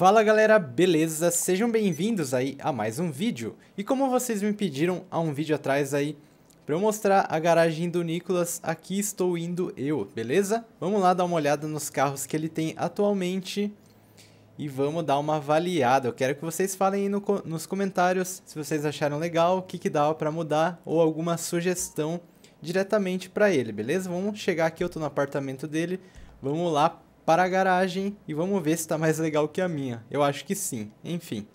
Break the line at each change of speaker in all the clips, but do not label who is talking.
Fala galera, beleza? Sejam bem-vindos aí a mais um vídeo. E como vocês me pediram há um vídeo atrás aí para eu mostrar a garagem do Nicolas, aqui estou indo eu, beleza? Vamos lá dar uma olhada nos carros que ele tem atualmente e vamos dar uma avaliada. Eu quero que vocês falem aí no, nos comentários se vocês acharam legal, o que, que dava para mudar ou alguma sugestão diretamente para ele, beleza? Vamos chegar aqui, eu estou no apartamento dele, vamos lá para a garagem e vamos ver se está mais legal que a minha. Eu acho que sim. Enfim,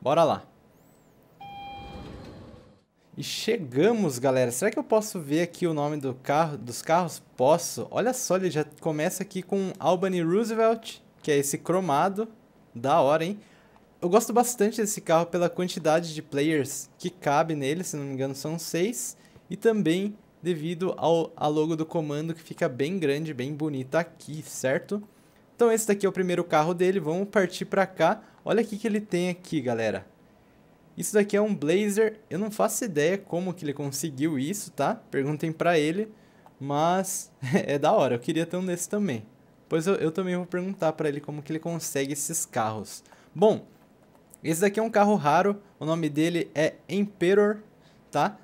bora lá. E chegamos, galera. Será que eu posso ver aqui o nome do carro, dos carros? Posso. Olha só, ele já começa aqui com Albany Roosevelt, que é esse cromado. Da hora, hein? Eu gosto bastante desse carro pela quantidade de players que cabe nele, se não me engano são seis. E também devido ao a logo do comando que fica bem grande, bem bonita aqui, certo? Então esse daqui é o primeiro carro dele, vamos partir para cá. Olha o que ele tem aqui, galera. Isso daqui é um blazer, eu não faço ideia como que ele conseguiu isso, tá? Perguntem para ele, mas é da hora, eu queria ter um desse também. Pois eu, eu também vou perguntar para ele como que ele consegue esses carros. Bom, esse daqui é um carro raro, o nome dele é Emperor, tá?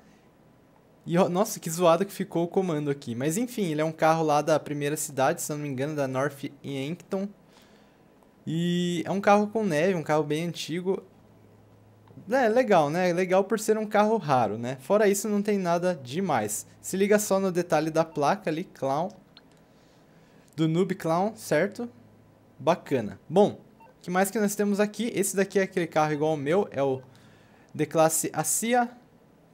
E, nossa, que zoado que ficou o comando aqui. Mas, enfim, ele é um carro lá da primeira cidade, se não me engano, da North Yankton. E é um carro com neve, um carro bem antigo. É, legal, né? Legal por ser um carro raro, né? Fora isso, não tem nada demais. Se liga só no detalhe da placa ali, Clown. Do Noob Clown, certo? Bacana. Bom, o que mais que nós temos aqui? Esse daqui é aquele carro igual ao meu, é o de classe ACIA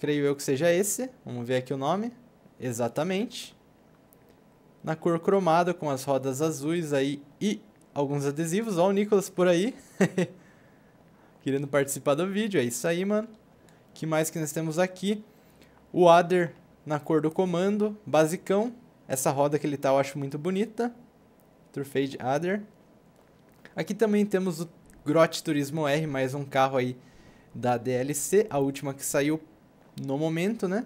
Creio eu que seja esse. Vamos ver aqui o nome. Exatamente. Na cor cromada, com as rodas azuis aí e alguns adesivos. Ó o Nicolas por aí. Querendo participar do vídeo. É isso aí, mano. que mais que nós temos aqui? O Adder na cor do comando. Basicão. Essa roda que ele tá eu acho muito bonita. Turfade Adder. Aqui também temos o Grot Turismo R, mais um carro aí da DLC, a última que saiu no momento, né?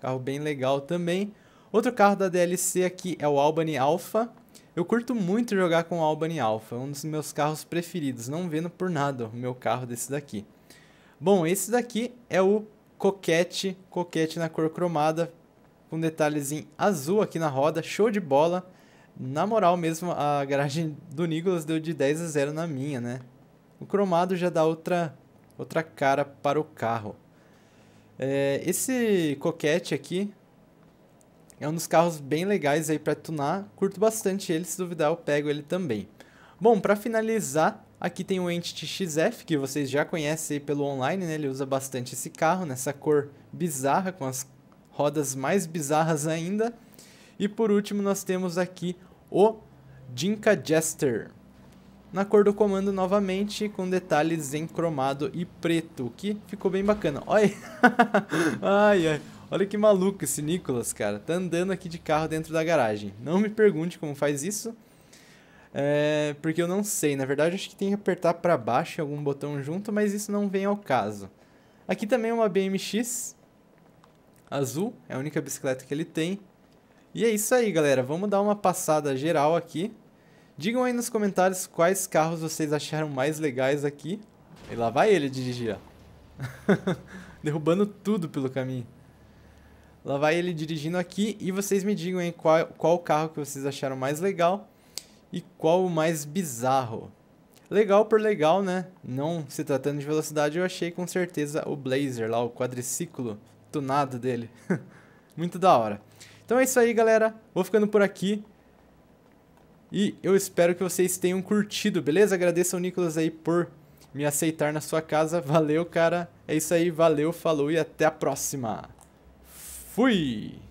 Carro bem legal também. Outro carro da DLC aqui é o Albany Alpha. Eu curto muito jogar com o Albany Alpha, é um dos meus carros preferidos, não vendo por nada o meu carro desse daqui. Bom, esse daqui é o Coquete, Coquete na cor cromada, com detalhes em azul aqui na roda, show de bola. Na moral mesmo, a garagem do Nicolas deu de 10 a 0 na minha, né? O cromado já dá outra, outra cara para o carro. É, esse Coquette aqui é um dos carros bem legais aí para tunar. Curto bastante ele, se duvidar eu pego ele também. Bom, para finalizar, aqui tem o Entity XF, que vocês já conhecem pelo online, né? Ele usa bastante esse carro, nessa cor bizarra, com as rodas mais bizarras ainda. E por último, nós temos aqui o Jinka Jester na cor do comando novamente, com detalhes em cromado e preto, que ficou bem bacana. Olha ai, ai. Olha que maluco esse Nicolas, cara. Tá andando aqui de carro dentro da garagem. Não me pergunte como faz isso, é, porque eu não sei. Na verdade, acho que tem que apertar para baixo algum botão junto, mas isso não vem ao caso. Aqui também é uma BMX azul, é a única bicicleta que ele tem. E é isso aí, galera. Vamos dar uma passada geral aqui. Digam aí nos comentários quais carros vocês acharam mais legais aqui. E lá vai ele dirigir, ó. Derrubando tudo pelo caminho. Lá vai ele dirigindo aqui e vocês me digam aí qual, qual carro que vocês acharam mais legal e qual o mais bizarro. Legal por legal, né? Não se tratando de velocidade, eu achei com certeza o Blazer lá, o quadriciclo tunado dele. Muito da hora. Então é isso aí, galera. Vou ficando por aqui. E eu espero que vocês tenham curtido, beleza? Agradeço ao Nicolas aí por me aceitar na sua casa. Valeu, cara. É isso aí, valeu, falou e até a próxima. Fui!